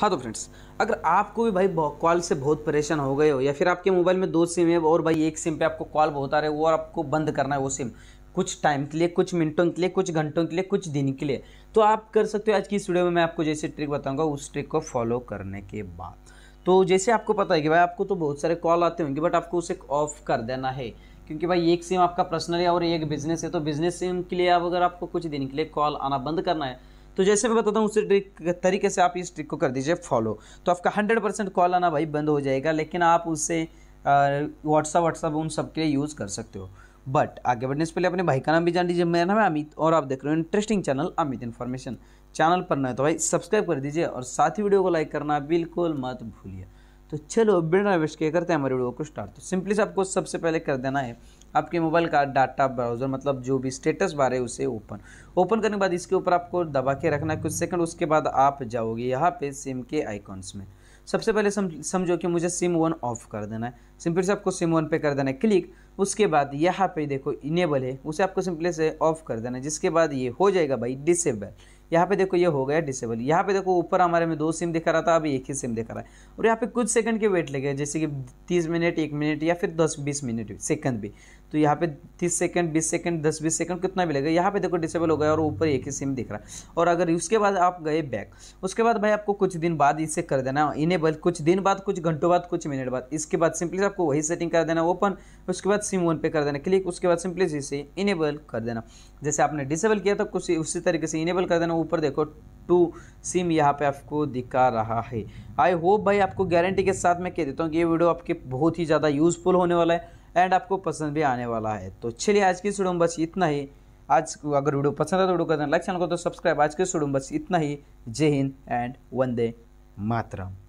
हाँ तो फ्रेंड्स अगर आपको भी भाई कॉल से बहुत परेशान हो गए हो या फिर आपके मोबाइल में दो सिम है और भाई एक सिम पे आपको कॉल बहुत आ रहा है वो और आपको बंद करना है वो सिम कुछ टाइम के लिए कुछ मिनटों के लिए कुछ घंटों के लिए कुछ दिन के लिए तो आप कर सकते हो आज की इस वीडियो में मैं आपको जैसे ट्रिक बताऊंगा उस ट्रिक को फॉलो करने के बाद तो जैसे आपको पता है कि भाई आपको तो बहुत सारे कॉल आते होंगे बट आपको उसे ऑफ कर देना है क्योंकि भाई एक सिम आपका पर्सनल है और एक बिजनेस है तो बिजनेस सिम के लिए अब अगर आपको कुछ दिन के लिए कॉल आना बंद करना है तो जैसे मैं बताता हूँ उसी ट्रिक तरीके से आप इस ट्रिक को कर दीजिए फॉलो तो आपका हंड्रेड परसेंट कॉल आना भाई बंद हो जाएगा लेकिन आप उससे व्हाट्सअप व्हाट्सअप उन सब के लिए यूज़ कर सकते हो बट आगे बढ़ने से पहले अपने भाई का नाम भी जान लीजिए मेरा नाम है अमित और आप देख रहे हो interesting channel Amit information channel पर ना तो भाई सब्सक्राइब कर दीजिए और साथ ही वीडियो को लाइक करना बिल्कुल मत भूलिए तो चलो बिना विश के करते हैं हमारे वीडियो को स्टार्ट तो सिंपली से आपको सबसे पहले कर देना है आपके मोबाइल का डाटा ब्राउज़र मतलब जो भी स्टेटस बार है उसे ओपन ओपन करने के बाद इसके ऊपर आपको दबा के रखना है कुछ सेकंड उसके बाद आप जाओगे यहाँ पे सिम के आइकॉन्स में सबसे पहले समझो कि मुझे सिम वन ऑफ कर देना है सिंपली से आपको सिम वन पे कर देना है क्लिक उसके बाद यहाँ पे देखो इनेबल है उसे आपको सिंपली से ऑफ कर देना है जिसके बाद ये हो जाएगा भाई डिसेबल यहाँ पे देखो ये हो गया डिसेबल यहाँ पे देखो ऊपर हमारे में दो सिम दिखा रहा था अभी एक ही सिम दिखा रहा है और यहाँ पे कुछ सेकंड के वेट लगे जैसे कि तीस मिनट एक मिनट या फिर दस बीस मिनट सेकंड भी तो यहाँ पे तीस सेकंड बीस सेकंड दस बीस सेकंड कितना भी लगेगा यहाँ पे देखो डिसेबल हो गया और ऊपर एक ही सिम दिख रहा है और अगर उसके बाद आप गए बैक उसके बाद भाई आपको कुछ दिन बाद इसे कर देना इनेबल कुछ दिन बाद कुछ घंटों बाद कुछ मिनट बाद इसके बाद सिंपली आपको वही सेटिंग कर देना ओपन उसके बाद सिम वन पे कर देना क्लिक उसके बाद सिंपली इसे इनेबल कर देना जैसे आपने डिसेबल किया तो कुछ उसी तरीके से इनेबल कर देना ऊपर देखो टू सिम यहाँ पे आपको दिखा रहा है आई होप भाई आपको गारंटी के साथ मैं कह देता हूँ कि ये वीडियो आपके बहुत ही ज़्यादा यूज़फुल होने वाला है एंड आपको पसंद भी आने वाला है तो चलिए आज की स्टूडेंट बस इतना ही आज अगर वीडियो पसंद है तो वीडियो कर लाइक चैनल को तो सब्सक्राइब आज के स्टूडेंट बस इतना ही जय हिंद एंड वंदे मातरम